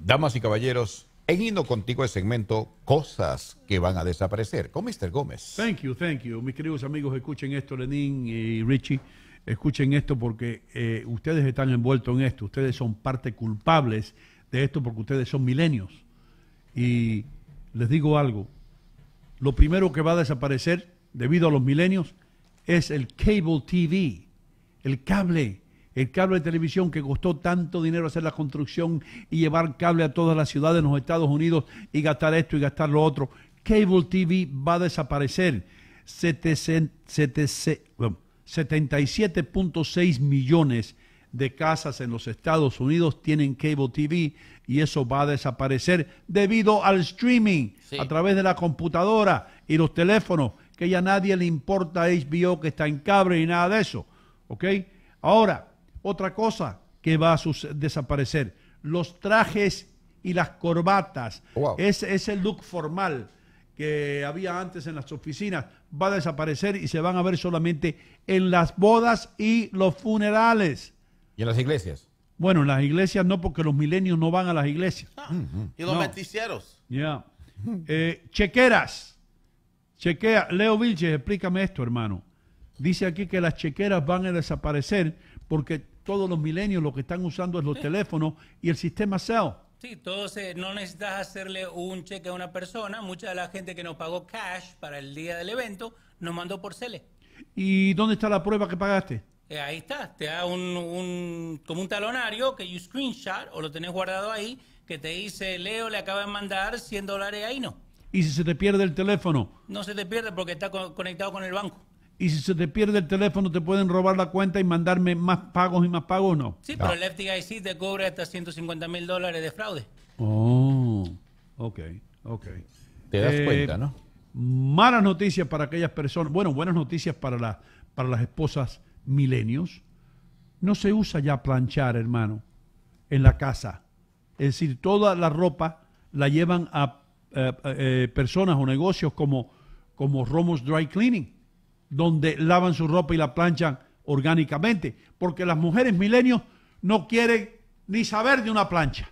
Damas y caballeros, en Hino Contigo el segmento Cosas que van a desaparecer con Mr. Gómez. Thank you, thank you. Mis queridos amigos, escuchen esto, Lenín y Richie. Escuchen esto porque eh, ustedes están envueltos en esto. Ustedes son parte culpables de esto porque ustedes son milenios. Y les digo algo. Lo primero que va a desaparecer debido a los milenios es el cable TV, el cable el cable de televisión que costó tanto dinero hacer la construcción y llevar cable a todas las ciudades de los Estados Unidos y gastar esto y gastar lo otro. Cable TV va a desaparecer. 77.6 millones de casas en los Estados Unidos tienen cable TV y eso va a desaparecer debido al streaming a través de la computadora y los teléfonos, que ya nadie le importa HBO que está en cable y nada de eso. ¿Ok? Ahora, otra cosa que va a desaparecer, los trajes y las corbatas. Wow. Ese, look formal que había antes en las oficinas va a desaparecer y se van a ver solamente en las bodas y los funerales. ¿Y en las iglesias? Bueno, en las iglesias no, porque los milenios no van a las iglesias. Ah, y los no. Ya. Eh, chequeras. Chequea. Leo Vilches, explícame esto, hermano. Dice aquí que las chequeras van a desaparecer porque todos los milenios lo que están usando es los teléfonos y el sistema SEO. Sí, todos no necesitas hacerle un cheque a una persona. Mucha de la gente que nos pagó cash para el día del evento nos mandó por Cele. ¿Y dónde está la prueba que pagaste? Eh, ahí está, te da un, como un talonario que you screenshot o lo tenés guardado ahí que te dice Leo le acaba de mandar 100 dólares ahí no. ¿Y si se te pierde el teléfono? No se te pierde porque está conectado con el banco y si se te pierde el teléfono te pueden robar la cuenta y mandarme más pagos y más pagos, ¿no? Sí, pero el FDIC te cobra hasta 150 mil dólares de fraude. Oh, ok, ok. Te das eh, cuenta, ¿no? Malas noticias para aquellas personas, bueno, buenas noticias para, para las esposas milenios. No se usa ya planchar, hermano, en la casa. Es decir, toda la ropa la llevan a, eh, eh, personas o negocios como, como Romos Dry Cleaning donde lavan su ropa y la planchan orgánicamente, porque las mujeres milenios no quieren ni saber de una plancha.